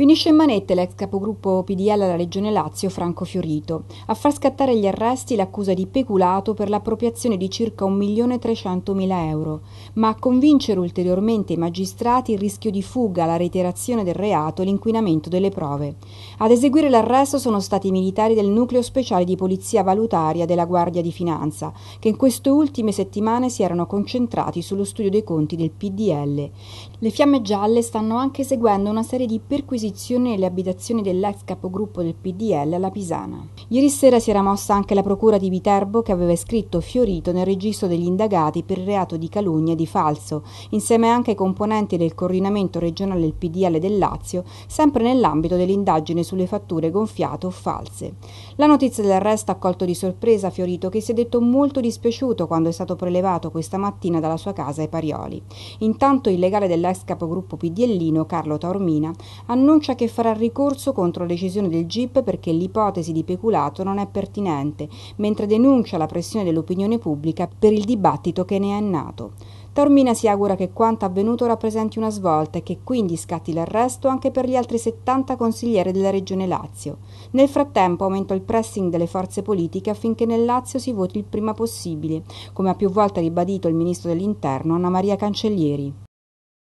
Finisce in manette l'ex capogruppo PDL alla Regione Lazio Franco Fiorito. A far scattare gli arresti l'accusa di peculato per l'appropriazione di circa 1.300.000 euro, ma a convincere ulteriormente i magistrati il rischio di fuga, la reiterazione del reato e l'inquinamento delle prove. Ad eseguire l'arresto sono stati i militari del Nucleo Speciale di Polizia Valutaria della Guardia di Finanza, che in queste ultime settimane si erano concentrati sullo studio dei conti del PDL. Le fiamme gialle stanno anche seguendo una serie di perquisizioni posizione le abitazioni dell'ex capogruppo del PdL alla Pisana. Ieri sera si era mossa anche la procura di Viterbo che aveva iscritto Fiorito nel registro degli indagati per il reato di calunnia e di falso, insieme anche ai componenti del coordinamento regionale del PDL del Lazio, sempre nell'ambito dell'indagine sulle fatture gonfiate o false. La notizia dell'arresto ha colto di sorpresa Fiorito che si è detto molto dispiaciuto quando è stato prelevato questa mattina dalla sua casa ai Parioli. Intanto il legale dell'ex capogruppo PDLino Carlo Taormina annuncia che farà ricorso contro la decisione del GIP perché l'ipotesi di peculare candidato non è pertinente, mentre denuncia la pressione dell'opinione pubblica per il dibattito che ne è nato. Taormina si augura che quanto avvenuto rappresenti una svolta e che quindi scatti l'arresto anche per gli altri 70 consiglieri della Regione Lazio. Nel frattempo aumenta il pressing delle forze politiche affinché nel Lazio si voti il prima possibile, come ha più volte ribadito il ministro dell'Interno Anna Maria Cancellieri.